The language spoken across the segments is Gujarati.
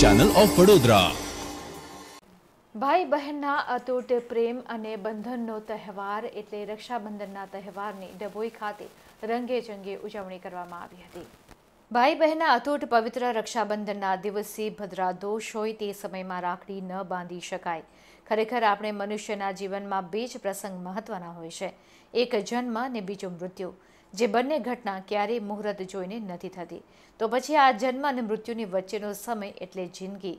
ન્યૂઝ ચેનલ ઓફ વડોદરા ભાઈ બહેનના અતૂટ પ્રેમ અને બંધનનો તહેવાર એટલે રક્ષાબંધનના તહેવારની ડભોઈ ખાતે રંગે ચંગે ઉજવણી કરવામાં આવી હતી ભાઈ બહેનના અતૂટ પવિત્ર રક્ષાબંધનના દિવસે ભદ્રા દોષ હોય તે સમયમાં રાખડી ન બાંધી શકાય ખરેખર આપણે મનુષ્યના જીવનમાં બે જ પ્રસંગ મહત્વના હોય છે એક જન્મ અને બીજું મૃત્યુ જે બંને ઘટના ક્યારેય મુહૂર્ત જોઈને નથી થતી તો પછી આ જન્મ અને મૃત્યુની વચ્ચેનો સમય એટલે જિંદગી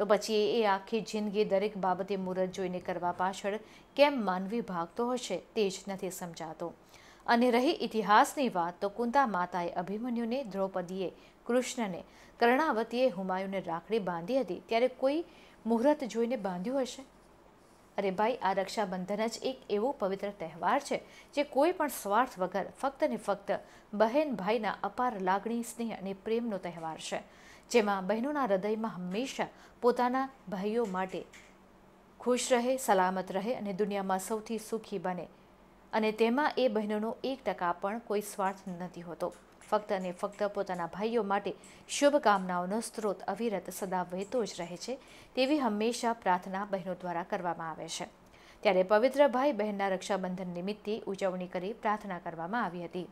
તો પછી એ આખી જિંદગી દરેક બાબતે મુહૂર્ત જોઈને કરવા પાછળ કેમ માનવી ભાગતો હશે તે જ નથી સમજાતો અને રહી ઇતિહાસની વાત તો કુંતા માતાએ અભિમન્યુને દ્રૌપદીએ કૃષ્ણને કર્ણાવતીએ હુમાયુને રાખડી બાંધી હતી ત્યારે કોઈ મુહૂર્ત જોઈને બાંધ્યું હશે અરે ભાઈ આ રક્ષાબંધન જ એક એવો પવિત્ર તહેવાર છે જે કોઈ પણ સ્વાર્થ વગર ફક્ત ને ફક્ત બહેન ભાઈના અપાર લાગણી સ્નેહ અને પ્રેમનો તહેવાર છે જેમાં બહેનોના હૃદયમાં હંમેશા પોતાના ભાઈઓ માટે ખુશ રહે સલામત રહે અને દુનિયામાં સૌથી સુખી બને અને તેમાં એ બહેનોનો એક ટકા પણ કોઈ સ્વાર્થ નથી હોતો ફક્ત અને ફક્ત પોતાના ભાઈઓ માટે શુભકામનાઓનો સ્ત્રોત અવિરત સદા વહેતો જ રહે છે તેવી હંમેશા પ્રાર્થના બહેનો દ્વારા કરવામાં આવે છે ત્યારે પવિત્ર ભાઈ બહેનના રક્ષાબંધન નિમિત્તે ઉજવણી કરી પ્રાર્થના કરવામાં આવી હતી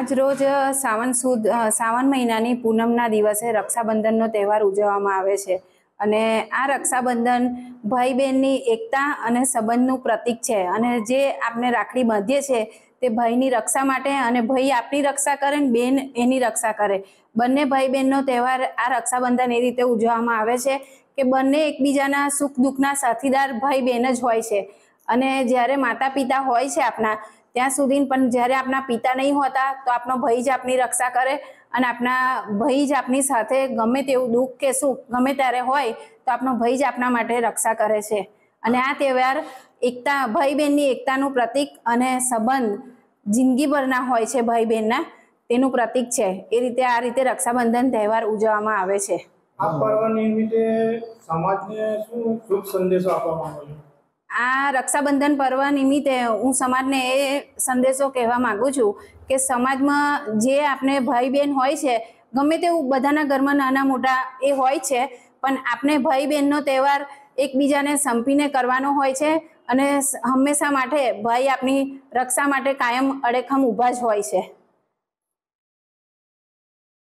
આજ રોજ સાવન સુદ સાવન મહિનાની પૂનમના દિવસે રક્ષાબંધનનો તહેવાર ઉજવવામાં આવે છે અને આ રક્ષાબંધન ભાઈ બહેનની એકતા અને સંબંધનું પ્રતિક છે અને જે આપણે રાખડી બાંધીએ છીએ તે ભાઈની રક્ષા માટે અને ભાઈ આપણી રક્ષા કરે ને બેન એની રક્ષા કરે બંને ભાઈ બહેનનો તહેવાર આ રક્ષાબંધન એ રીતે ઉજવવામાં આવે છે કે બંને એકબીજાના સુખ દુઃખના સાથીદાર ભાઈ બહેન જ હોય છે અને જ્યારે માતા પિતા હોય છે આપણા ત્યાં સુધી પણ જ્યારે આપણા પિતા નહીં હોતા તો આપનો ભાઈ જ આપની રક્ષા કરે અને આપના ભય જ આપની સાથે ગમે તેવું દુઃખ કે સુખ ગમે ત્યારે હોય તો આપણો ભાઈ જ આપના માટે રક્ષા કરે છે અને આ તહેવાર એકતા ભાઈ બહેનની એકતાનું પ્રતિક અને સંબંધ જિંદગીભરના હોય છે ભાઈ બહેનના તેનું પ્રતિક છે એ રીતે આ રીતે રક્ષાબંધન તહેવાર ઉજવવામાં આવે છે આ પર્વ નિમિત્તે સમાજને શું શુભ સંદેશો આપવા માંગો છો આ રક્ષાબંધન પર્વ નિમિત્તે હું સમાજને એ સંદેશો કહેવા માગું છું કે સમાજમાં જે આપણે ભાઈ બહેન હોય છે ગમે તેવું બધાના ઘરમાં નાના મોટા એ હોય છે પણ આપણે ભાઈ બહેનનો તહેવાર એકબીજાને સંપીને કરવાનો હોય છે અને હંમેશા માટે ભાઈ આપની રક્ષા માટે કાયમ અડેખમ ઊભા જ હોય છે